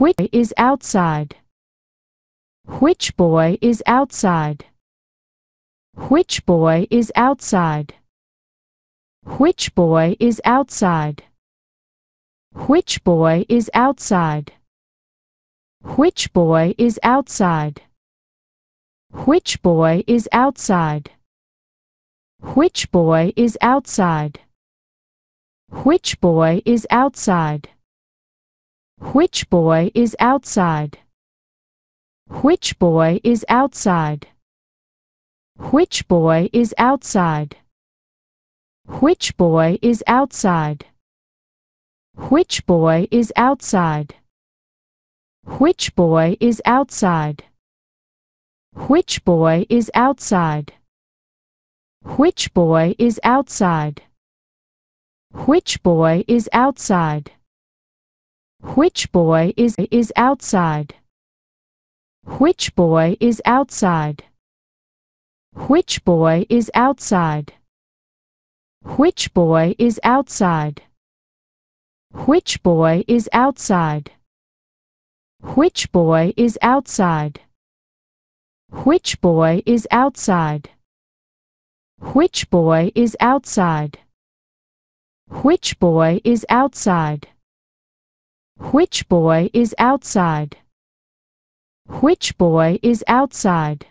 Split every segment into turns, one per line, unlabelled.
Which boy is outside? Which boy is outside? Which boy is outside? Which boy is outside? Which boy is outside? Which boy is outside? Which boy is outside? Which boy is outside? Which boy is outside? Which boy is outside? Which boy is outside? Which boy is outside? Which boy is outside? Which boy is outside? Which boy is outside? Which boy is outside? Which boy is outside? Which boy is outside? Which boy is is outside? Which boy is outside? Which boy is outside? Which boy is outside? Which boy is outside? Which boy is outside? Which boy is outside? Which boy is outside? Which boy is outside? Which boy is outside? Which boy is outside?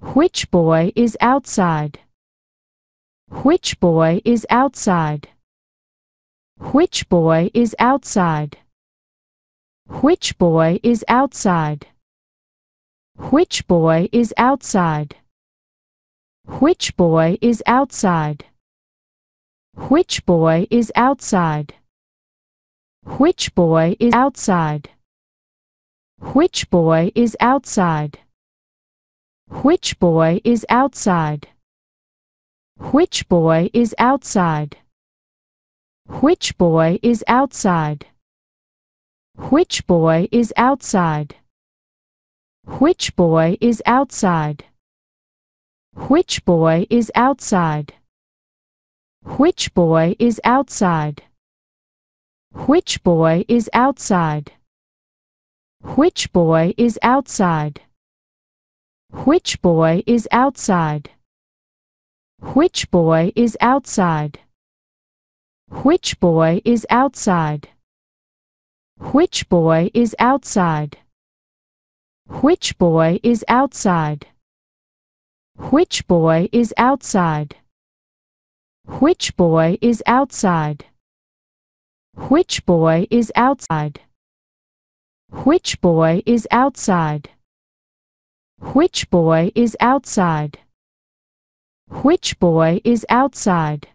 Which boy is outside? Which boy is outside? Which boy is outside? Which boy is outside? Which boy is outside? Which boy is outside? Which boy is outside? Which boy is outside? Which boy is outside? Which boy is outside? Which boy is outside? Which boy is outside? Which boy is outside? Which boy is outside? Which boy is outside? Which boy is outside? Which boy is outside? Which boy is outside? Which boy is outside? Which boy is outside? Which boy is outside? Which boy is outside? Which boy is outside? Which boy is outside? Which boy is outside? Which boy is outside? Which boy is outside? Which boy is outside? Which boy is outside?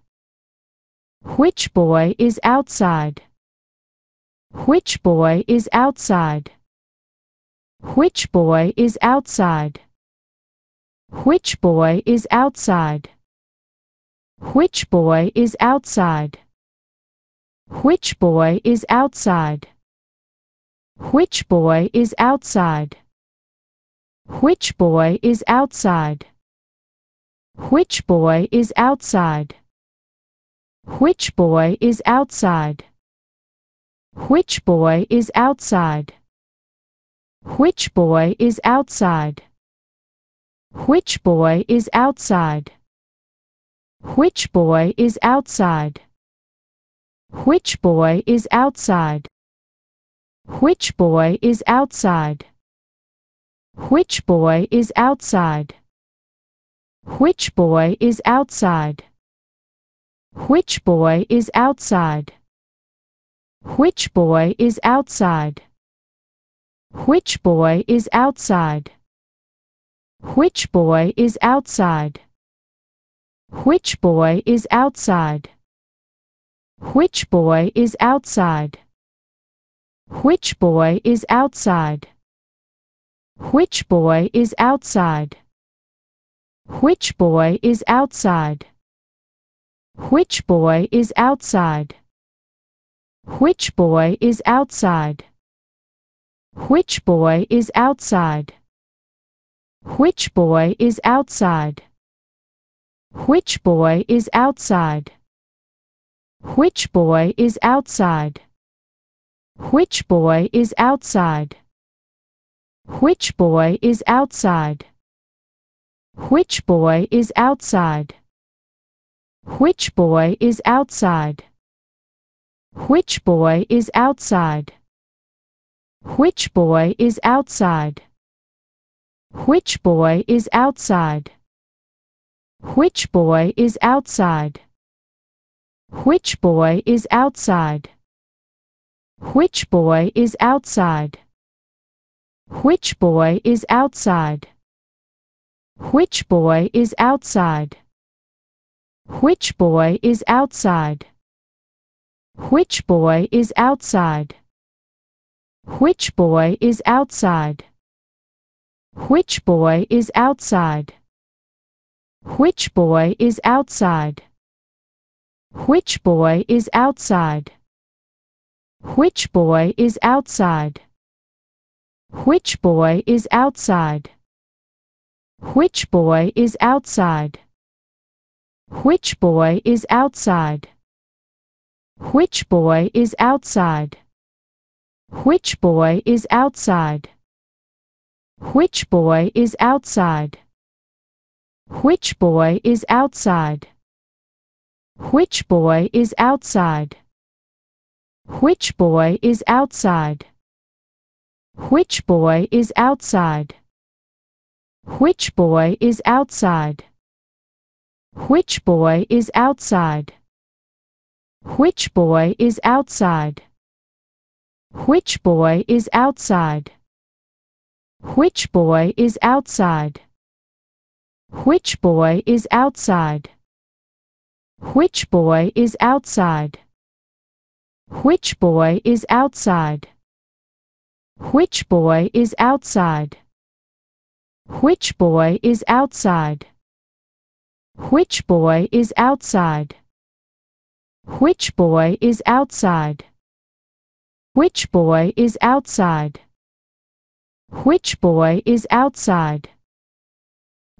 Which boy is outside? Which boy is outside? Which boy is outside? Which boy is outside? Which boy is outside? Which boy is outside? Which boy is outside? Which boy is outside? Which boy is outside? Which boy is outside? Which boy is outside? Which boy is outside? Which boy is outside? Which boy is outside? Which boy is outside? Which boy is outside? Which boy is outside? Which boy is outside? Which boy is outside? Which boy is outside? Which boy is outside? Which boy is outside? Which boy is outside? Which boy is outside? Which boy is outside? Which boy is outside? Which boy is outside? Which boy is outside? Which boy is outside? Which boy is outside? Which boy is outside? Which boy is outside? Which boy is outside? Which boy is outside? Which boy is outside? Which boy is outside? Which boy is outside? Which boy is outside? Which boy is outside? Which boy is outside? Which boy is outside? Which boy is outside? Which boy is outside? Which boy is outside? Which boy is outside? Which boy is outside? Which boy is outside? Which boy is outside? Which boy is outside? Which boy is outside? Which boy is outside? Which boy is outside? Which boy is outside? Which boy is outside? Which boy is outside? Which boy is outside? Which boy is outside? Which boy is outside? Which boy is outside? Which boy is outside? Which boy is outside? Which boy is outside? Which boy is outside? Which boy is outside? Which boy is outside? Which boy is outside? Which boy is outside? Which boy is outside? Which boy is outside? Which boy is outside? Which boy is outside? Which boy is outside? Which boy is outside? Which boy is outside? Which boy is outside? Which boy is outside?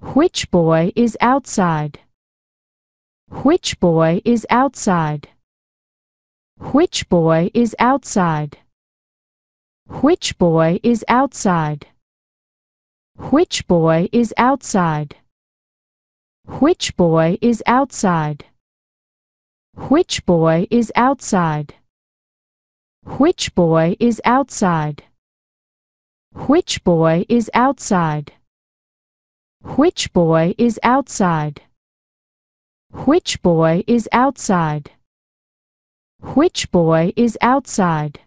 Which boy is outside? Which boy is outside? Which boy is outside? Which boy is outside? Which boy is outside? Which boy is outside? Which boy is outside? Which boy is outside? Which boy is outside? Which boy is outside? Which boy is outside? Which boy is outside?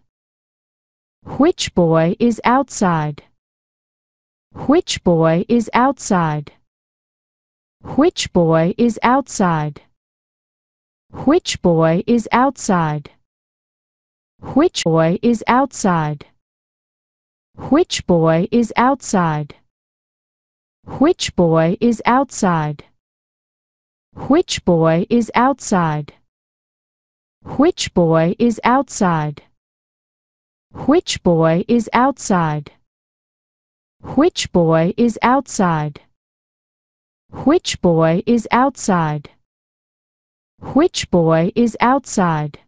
Which boy is outside? Which boy is outside? Which boy is outside? Which boy is outside? Which boy is outside? Which boy is outside? Which boy is outside? Which boy is outside? Which boy is outside? Which boy is outside? Which boy is outside? Which boy is outside? Which boy is outside?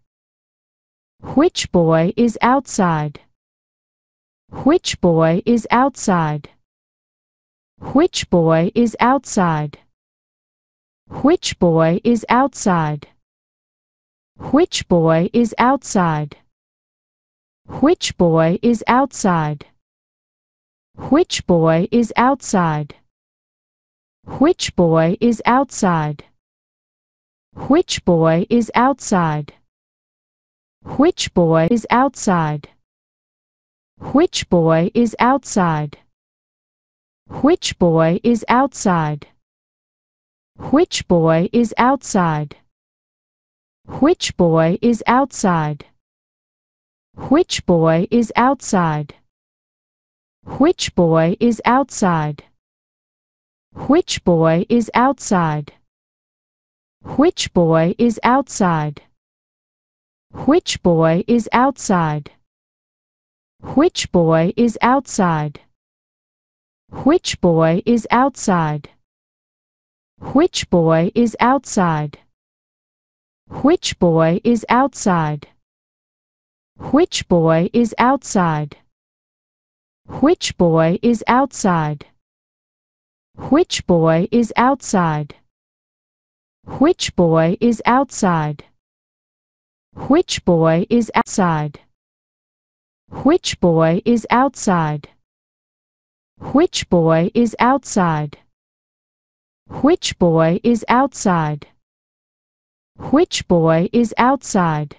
Which boy is outside? Which boy is outside? Which boy is outside? Which boy is outside? Which boy is outside? Which boy is outside? Which boy is outside? Which boy is outside? Which boy is outside? Which boy is outside? Which boy is outside? Which boy is outside? Which boy is outside? Which boy is outside? Which boy is outside? Which boy is outside? Which boy is outside? Which boy is outside? Which boy is outside? Which boy is outside? Which boy is outside? Which boy is outside? Which boy is outside? Which boy is outside? Which boy is outside? Which boy is outside? Which boy is outside? Which boy is outside? Which boy is outside? Which boy is outside? Which boy is outside? Which boy is outside?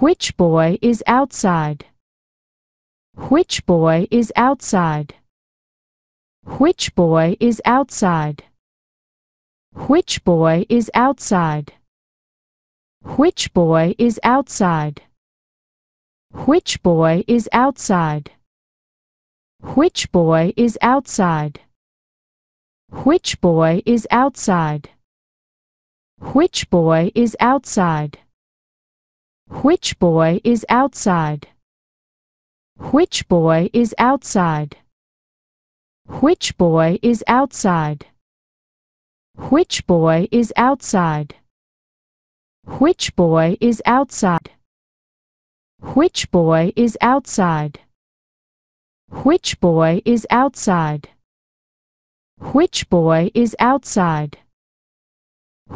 Which boy is outside? Which boy is outside? Which boy is outside? Which boy is outside? Which boy is outside? Which boy is outside? Which boy is outside? Which boy is outside? Which boy is outside? Which boy is outside? Which boy is outside? Which boy is outside? Which boy is outside? Which boy is outside? Which boy is outside? Which boy is outside? Which boy is outside?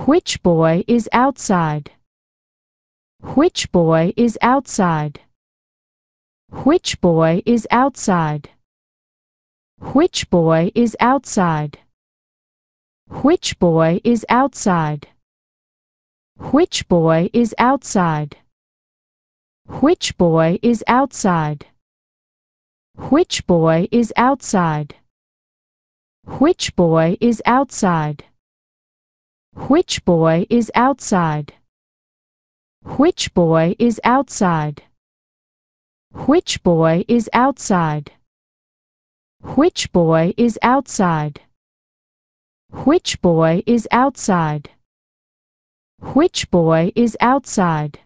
Which boy is outside? Which boy is outside? Which boy is outside? Which boy is outside? Which boy is outside? Which boy is outside? Which boy is outside? Which boy is outside? Which boy is outside? Which boy is outside? Which boy is outside? Which boy is outside? Which boy is outside? Which boy is outside? Which boy is outside?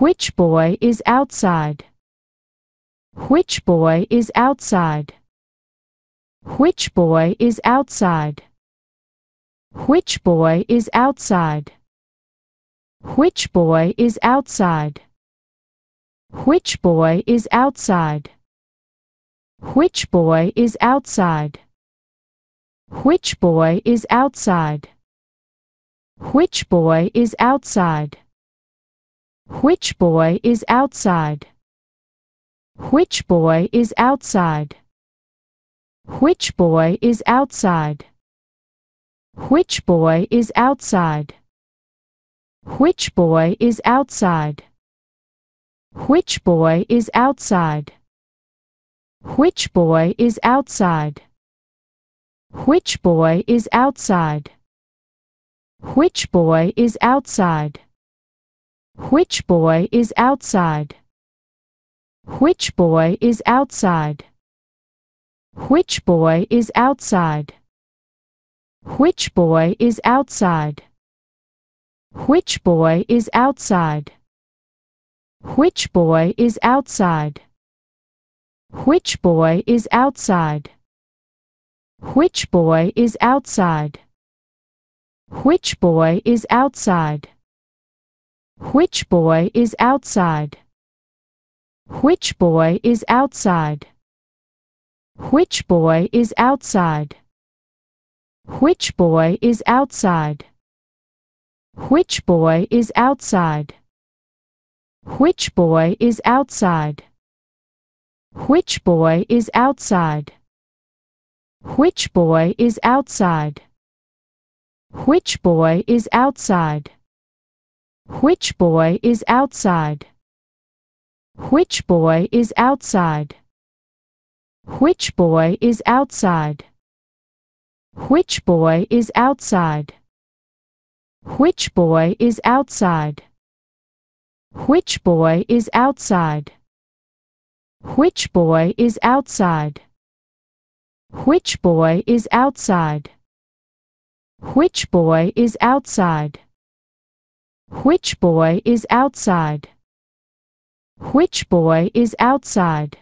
Which boy is outside? Which boy is outside? Which boy is outside? Which boy is outside? Which boy is outside? Which boy is outside? Which boy is outside? Which boy is outside? Which boy is outside? Which boy is outside? Which boy is outside? Which boy is outside? Which boy is outside? Which boy is outside? Which boy is outside? Which boy is outside? Which boy is outside? Which boy is outside? Which boy is outside? Which boy is outside? Which boy is outside? Which boy is outside? Which boy is outside? Which boy is outside? Which boy is outside? Which boy is outside? Which boy is outside? Which boy is outside? Which boy is outside? Which boy is outside? Which boy is outside? Which boy is outside? Which boy is outside? Which boy is outside? Which boy is outside? Which boy is outside? Which boy is outside? Which boy is outside? Which boy is outside? Which boy is outside? Which boy is outside? Which boy is outside? Which boy is outside? Which boy is outside? Which boy is outside? Which boy is outside? Which boy is outside?